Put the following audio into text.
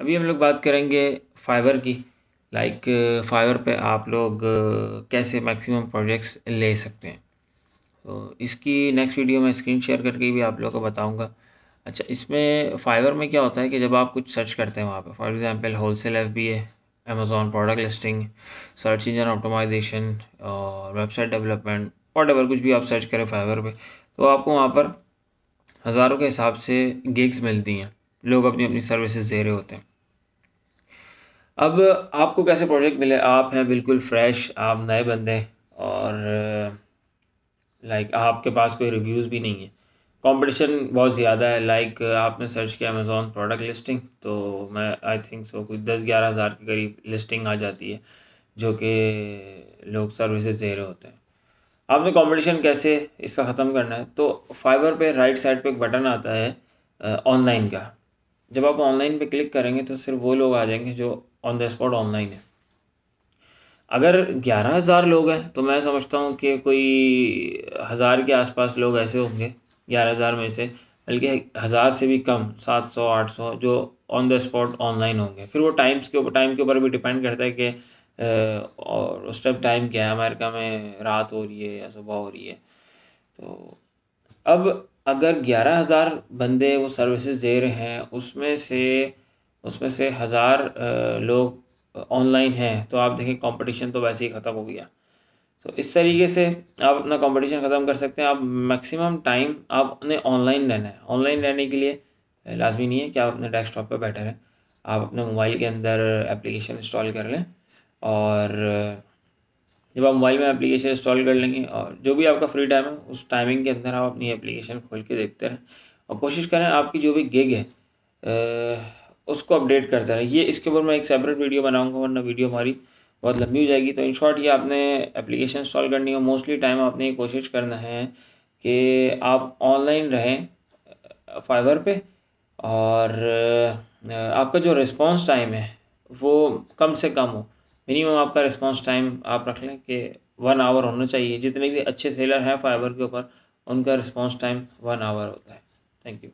अभी हम लोग बात करेंगे फाइबर की लाइक फाइबर पे आप लोग कैसे मैक्सिमम प्रोजेक्ट्स ले सकते हैं तो इसकी नेक्स्ट वीडियो में स्क्रीन शेयर करके भी आप लोगों को बताऊँगा अच्छा इसमें फाइबर में क्या होता है कि जब आप कुछ सर्च करते हैं वहाँ पे for example wholesale F B Amazon Amazon product listing search engine optimisation और वेबसाइट डेवलपमेंट वॉट एवर कुछ भी आप सर्च करें फाइबर पर तो आपको वहाँ पर हज़ारों के हिसाब से गिग्स मिलती हैं लोग अपनी अपनी सर्विसेज दे रहे होते हैं अब आपको कैसे प्रोजेक्ट मिले आप हैं बिल्कुल फ्रेश आप नए बंदे और लाइक आपके पास कोई रिव्यूज़ भी नहीं है कंपटीशन बहुत ज़्यादा है लाइक आपने सर्च किया अमेज़ोन प्रोडक्ट लिस्टिंग तो मैं आई थिंक सो कुछ दस ग्यारह हज़ार के करीब लिस्टिंग आ जाती है जो कि लोग सर्विसेज दे रहे होते हैं आपने कंपटीशन कैसे इसका ख़त्म करना है तो फाइबर पे राइट साइड पे एक बटन आता है ऑनलाइन का जब आप ऑनलाइन पे क्लिक करेंगे तो सिर्फ वो लोग आ जाएंगे जो ऑन द स्पॉट ऑनलाइन है अगर ग्यारह हज़ार लोग हैं तो मैं समझता हूँ कि कोई हज़ार के आसपास लोग ऐसे होंगे ग्यारह हज़ार में से बल्कि हज़ार से भी कम सात सौ आठ सौ जो ऑन द स्पॉट ऑनलाइन होंगे फिर वो टाइम्स के ऊपर टाइम के ऊपर भी डिपेंड करता है कि और उस टाइम टाइम क्या है अमेरिका में रात हो रही है या सुबह हो रही है तो अब अगर ग्यारह हज़ार बंदे वो सर्विसेज दे रहे हैं उसमें से उसमें से हज़ार लोग ऑनलाइन हैं तो आप देखें कंपटीशन तो वैसे ही ख़त्म हो गया तो इस तरीके से आप अपना कंपटीशन ख़त्म कर सकते हैं आप मैक्सिमम टाइम आप उन्हें ऑनलाइन रहना है ऑनलाइन रहने के लिए लाजमी नहीं है कि आप अपने डेस्कटॉप पर बैठे रहें आप अपने मोबाइल के अंदर एप्लीकेशन इंस्टॉल कर लें और जब आप मोबाइल में एप्लीकेशन इंस्टॉल कर लेंगे और जो भी आपका फ्री टाइम है उस टाइमिंग के अंदर आप अपनी एप्लीकेशन खोल के देखते रहें और कोशिश करें आपकी जो भी गिग है उसको अपडेट करते रहें ये इसके ऊपर मैं एक सेपरेट वीडियो बनाऊँगा वरना वीडियो हमारी बहुत लंबी हो जाएगी तो इन शॉर्ट ये आपने एप्लीकेशन इंस्टॉल करनी है मोस्टली टाइम आपने कोशिश करना है कि आप ऑनलाइन रहें फाइबर पे और आपका जो रिस्पांस टाइम है वो कम से कम हो मिनिमम आपका रिस्पॉन्स टाइम आप रख लें कि वन आवर होना चाहिए जितने भी अच्छे सेलर हैं फाइबर के ऊपर उनका रिस्पॉन्स टाइम वन आवर होता है थैंक यू